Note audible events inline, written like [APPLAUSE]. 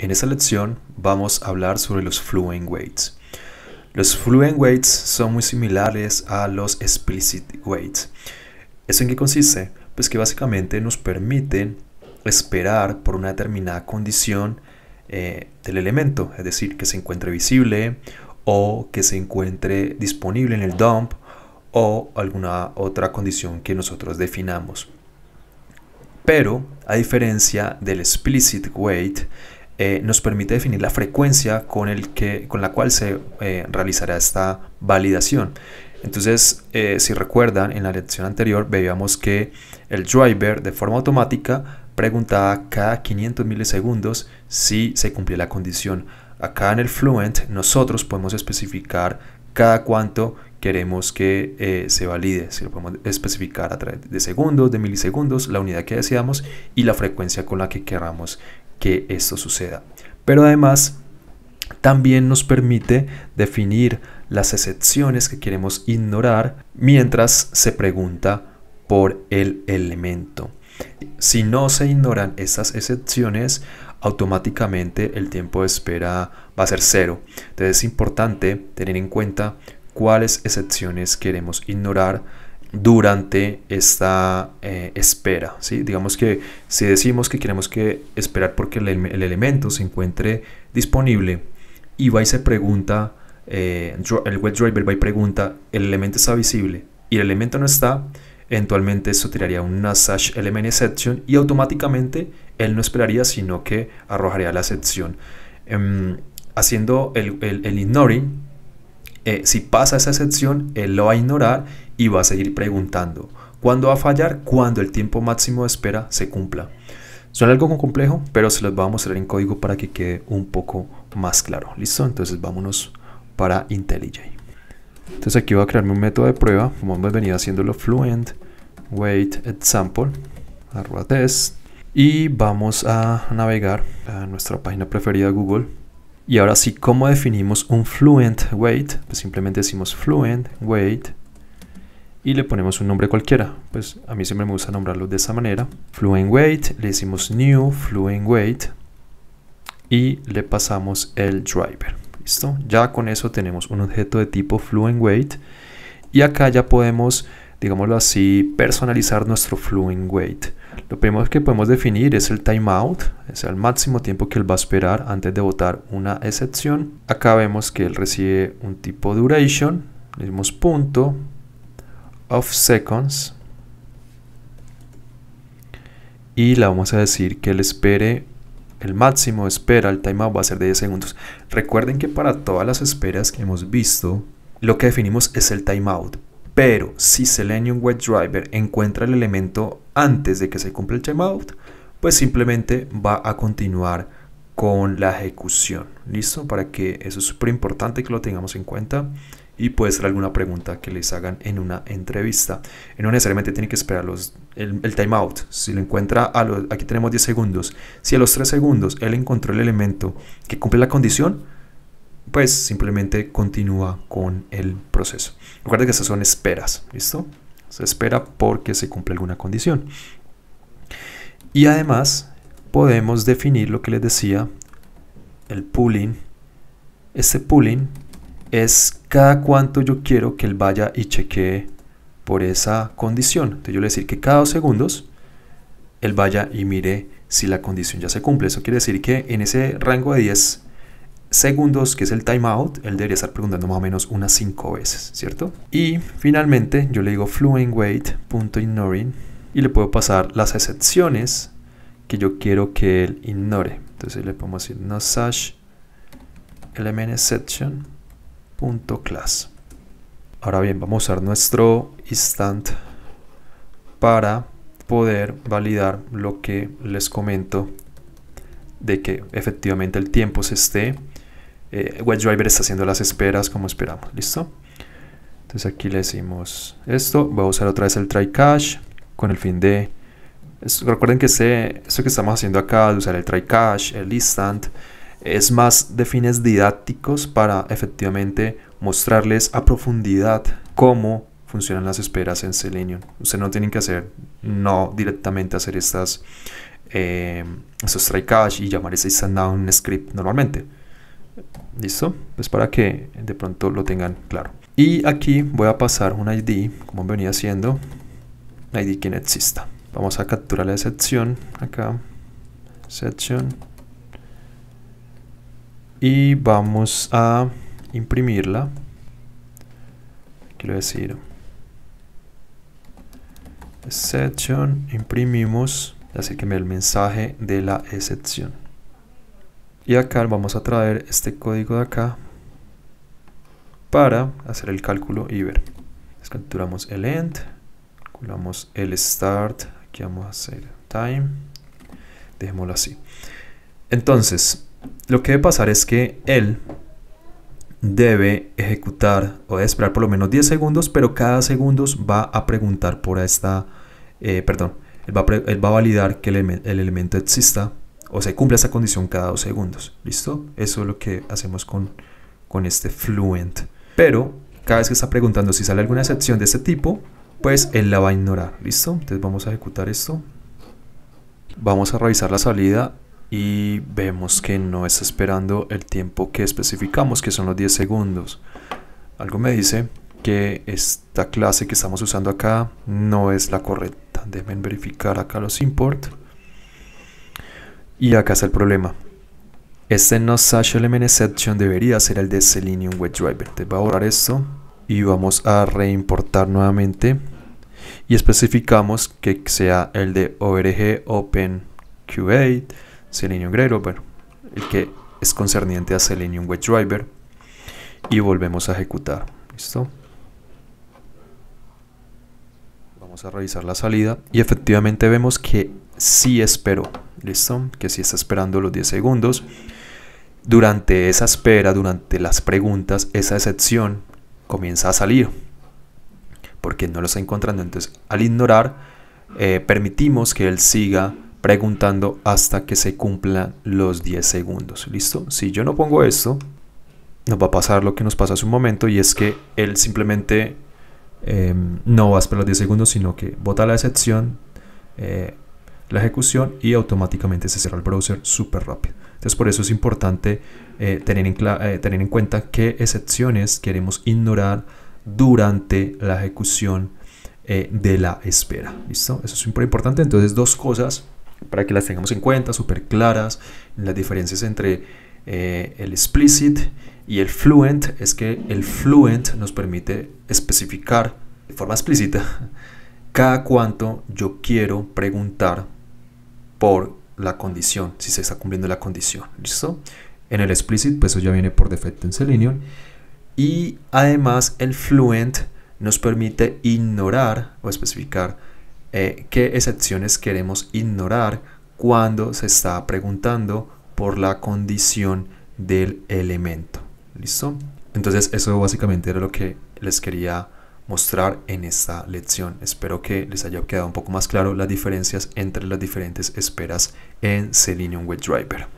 En esta lección vamos a hablar sobre los fluent weights. Los fluent weights son muy similares a los explicit weights. ¿Eso en qué consiste? Pues que básicamente nos permiten esperar por una determinada condición eh, del elemento, es decir, que se encuentre visible o que se encuentre disponible en el dump o alguna otra condición que nosotros definamos. Pero, a diferencia del explicit weight, eh, nos permite definir la frecuencia con, el que, con la cual se eh, realizará esta validación. Entonces, eh, si recuerdan, en la lección anterior veíamos que el driver de forma automática preguntaba cada 500 milisegundos si se cumplía la condición. Acá en el Fluent nosotros podemos especificar cada cuánto queremos que se valide. Si lo podemos especificar a través de segundos, de milisegundos, la unidad que deseamos y la frecuencia con la que queramos que esto suceda. Pero además también nos permite definir las excepciones que queremos ignorar mientras se pregunta por el elemento. Si no se ignoran esas excepciones, automáticamente el tiempo de espera va a ser cero. Entonces es importante tener en cuenta cuáles excepciones queremos ignorar durante esta eh, espera. ¿sí? Digamos que si decimos que queremos que esperar porque el, elemento se encuentre disponible y va y se pregunta, eh, el driver va y pregunta, el elemento está visible y el elemento no está, eventualmente eso tiraría una such element exception y automáticamente él no esperaría sino que arrojaría la excepción. Em, haciendo el, el, el ignoring, eh, si pasa esa excepción, él lo va a ignorar y va a seguir preguntando. ¿Cuándo va a fallar? Cuando el tiempo máximo de espera se cumpla. Suena algo complejo, pero se los voy a mostrar en código para que quede un poco más claro. ¿Listo? Entonces vámonos para IntelliJ. Entonces aquí voy a crearme un método de prueba, como hemos venido haciéndolo, fluent wait example, arroba test. Y vamos a navegar a nuestra página preferida Google y ahora sí, ¿cómo definimos un fluent weight? Pues simplemente decimos fluent weight y le ponemos un nombre cualquiera. Pues a mí siempre me gusta nombrarlo de esa manera. Fluent weight, le decimos new fluent weight y le pasamos el driver. ¿Listo? Ya con eso tenemos un objeto de tipo fluent weight y acá ya podemos digámoslo así, personalizar nuestro fluent wait. Lo primero que podemos definir es el timeout, es el máximo tiempo que él va a esperar antes de votar una excepción. Acá vemos que él recibe un tipo duration, le punto, of seconds, y le vamos a decir que él espere el máximo espera, el timeout va a ser de 10 segundos. Recuerden que para todas las esperas que hemos visto, lo que definimos es el timeout, pero si Selenium WebDriver encuentra el elemento antes de que se cumpla el timeout, pues simplemente va a continuar con la ejecución. ¿Listo? Para que eso es súper importante que lo tengamos en cuenta y puede ser alguna pregunta que les hagan en una entrevista. no necesariamente tiene que esperar los, el, timeout. Si lo encuentra, aquí tenemos 10 segundos. Si a los 3 segundos él encontró el elemento que cumple la condición, pues simplemente continúa con el proceso. Recuerda que esas son esperas, ¿listo? Se espera porque se cumple alguna condición. Y además podemos definir lo que les decía, el pooling. Este pooling es cada cuánto yo quiero que él vaya y chequee por esa condición. Entonces yo le decir que cada dos segundos él vaya y mire si la condición ya se cumple. Eso quiere decir que en ese rango de 10 segundos, que es el timeout, él debería estar preguntando más o menos unas 5 veces, ¿cierto? Y finalmente yo le digo fluent y le puedo pasar las excepciones que yo quiero que él ignore. Entonces le podemos decir no such element Ahora bien, vamos a usar nuestro instant para poder validar lo que les comento de que efectivamente el tiempo se esté eh, WebDriver está haciendo las esperas como esperamos, ¿listo? Entonces aquí le decimos esto, voy a usar otra vez el try cache con el fin de... recuerden que este, esto que estamos haciendo acá, de usar el try cache, el instant, es más de fines didácticos para efectivamente mostrarles a profundidad cómo funcionan las esperas en Selenium. Ustedes no tienen que hacer, no directamente hacer estas, eh, estos try cache y llamar ese instant down script normalmente. ¿Listo? Pues para que de pronto lo tengan claro. Y aquí voy a pasar un ID, como venía haciendo, un ID que no exista. Vamos a capturar la excepción, acá, excepción Y vamos a imprimirla. Quiero decir, excepción imprimimos, así que me el mensaje de la excepción y acá vamos a traer este código de acá para hacer el cálculo y ver capturamos el end calculamos el start aquí vamos a hacer time dejémoslo así entonces lo que debe pasar es que él debe ejecutar o debe esperar por lo menos 10 segundos pero cada segundos va a preguntar por esta eh, perdón él va, a validar que el elemento exista o se cumple esa condición cada dos segundos. ¿Listo? Eso es lo que hacemos con, con este fluent. Pero cada vez que está preguntando si sale alguna excepción de este tipo, pues él la va a ignorar. ¿Listo? Entonces vamos a ejecutar esto. Vamos a revisar la salida y vemos que no está esperando el tiempo que especificamos, que son los 10 segundos. Algo me dice que esta clase que estamos usando acá no es la correcta. Deben verificar acá los import. Y acá está el problema. Este no Satchel element debería ser el de Selenium WebDriver. Te va a borrar esto y vamos a reimportar nuevamente y especificamos que sea el de ORG Open Q8, Selenium Gradle, bueno, el que es concerniente a Selenium WebDriver y volvemos a ejecutar. ¿Listo? Vamos a revisar la salida y efectivamente vemos que sí esperó. ¿Listo? Que si está esperando los 10 segundos. Durante esa espera, durante las preguntas, esa excepción comienza a salir. Porque no lo está encontrando. Entonces, al ignorar, eh, permitimos que él siga preguntando hasta que se cumplan los 10 segundos. ¿Listo? Si yo no pongo esto, nos va a pasar lo que nos pasa hace un momento y es que él simplemente eh, no va a esperar los 10 segundos, sino que vota la excepción, eh, la ejecución y automáticamente se cierra el browser súper rápido. Entonces por eso es importante eh, tener, en eh, tener en cuenta qué excepciones queremos ignorar durante la ejecución eh, de la espera. ¿Listo? Eso es súper importante. Entonces dos cosas para que las tengamos en cuenta, súper claras, las diferencias entre el explicit y el fluent es que el fluent nos permite especificar de forma explícita [LAUGHS] cada cuánto yo quiero preguntar por la condición, si se está cumpliendo la condición. ¿Listo? En el explicit, pues eso ya viene por defecto en Selenium. Y además el fluent nos permite ignorar o especificar eh, qué excepciones queremos ignorar cuando se está preguntando por la condición del elemento. ¿Listo? Entonces eso básicamente era lo que les quería mostrar en esta lección. Espero que les haya quedado un poco más claro las diferencias entre las diferentes esperas en Selenium WebDriver.